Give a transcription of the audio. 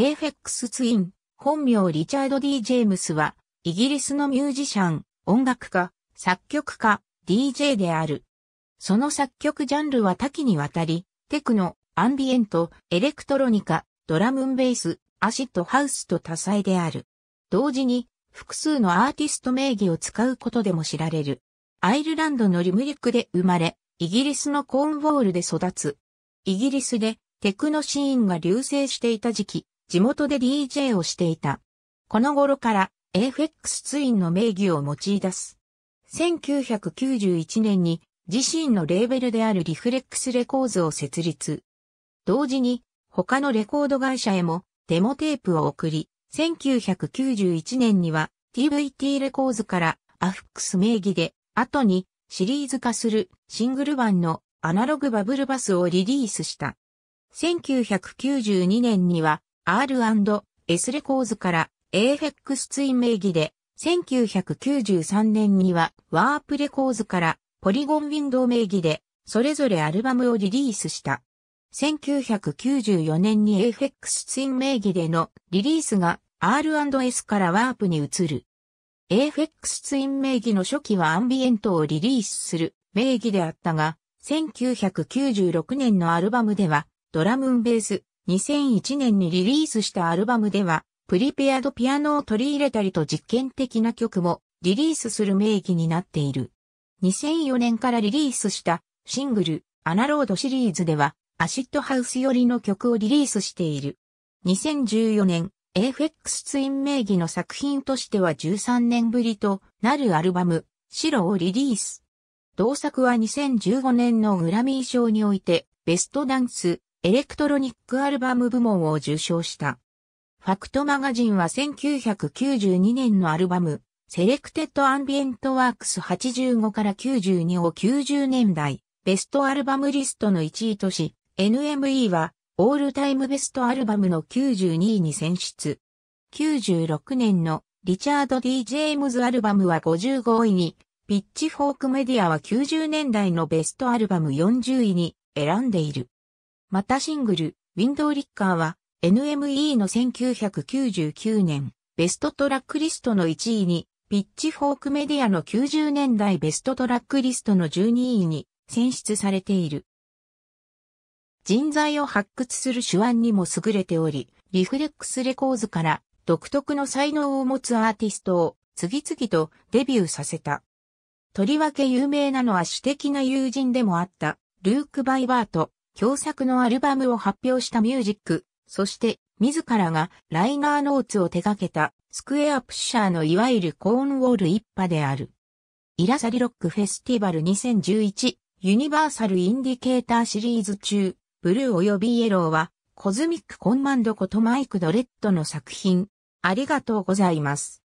エーフェックスツイン、本名リチャード・ D・ ジェームスは、イギリスのミュージシャン、音楽家、作曲家、DJ である。その作曲ジャンルは多岐にわたり、テクノ、アンビエント、エレクトロニカ、ドラムンベース、アシットハウスと多彩である。同時に、複数のアーティスト名義を使うことでも知られる。アイルランドのリムリックで生まれ、イギリスのコーンウォールで育つ。イギリスでテクノシーンが流星していた時期、地元で DJ をしていた。この頃から AFX ツインの名義を用い出す。1991年に自身のレーベルであるリフレックスレコーズを設立。同時に他のレコード会社へもデモテープを送り、1991年には TVT レコーズからアフックス名義で後にシリーズ化するシングル版のアナログバブルバスをリリースした。1992年には R&S レコーズから AFX ツイン名義で、1993年にはワープレコーズからポリゴンウィンドウ名義で、それぞれアルバムをリリースした。1994年に AFX ツイン名義でのリリースが R&S からワープに移る。AFX ツイン名義の初期はアンビエントをリリースする名義であったが、1996年のアルバムではドラムンベース、2001年にリリースしたアルバムでは、プリペアドピアノを取り入れたりと実験的な曲もリリースする名義になっている。2004年からリリースしたシングル、アナロードシリーズでは、アシッドハウス寄りの曲をリリースしている。2014年、ッ f x ツイン名義の作品としては13年ぶりとなるアルバム、白をリリース。同作は2015年のグラミー賞において、ベストダンス、エレクトロニックアルバム部門を受賞した。ファクトマガジンは1992年のアルバム、セレクテッドアンビエントワークス85から92を90年代、ベストアルバムリストの1位とし、NME は、オールタイムベストアルバムの92位に選出。96年のリチャード・ D・ ジェームズアルバムは55位に、ピッチフォークメディアは90年代のベストアルバム40位に選んでいる。またシングル、ウィンドウ・リッカーは NME の1999年ベストトラックリストの1位に、ピッチフォークメディアの90年代ベストトラックリストの12位に選出されている。人材を発掘する手腕にも優れており、リフレックスレコーズから独特の才能を持つアーティストを次々とデビューさせた。とりわけ有名なのは私的な友人でもあったルーク・バイバート、共作のアルバムを発表したミュージック、そして自らがライナーノーツを手掛けたスクエアプッシャーのいわゆるコーンウォール一派である。イラサリロックフェスティバル2011ユニバーサルインディケーターシリーズ中、ブルー及びイエローはコズミックコンマンドことマイク・ドレッドの作品。ありがとうございます。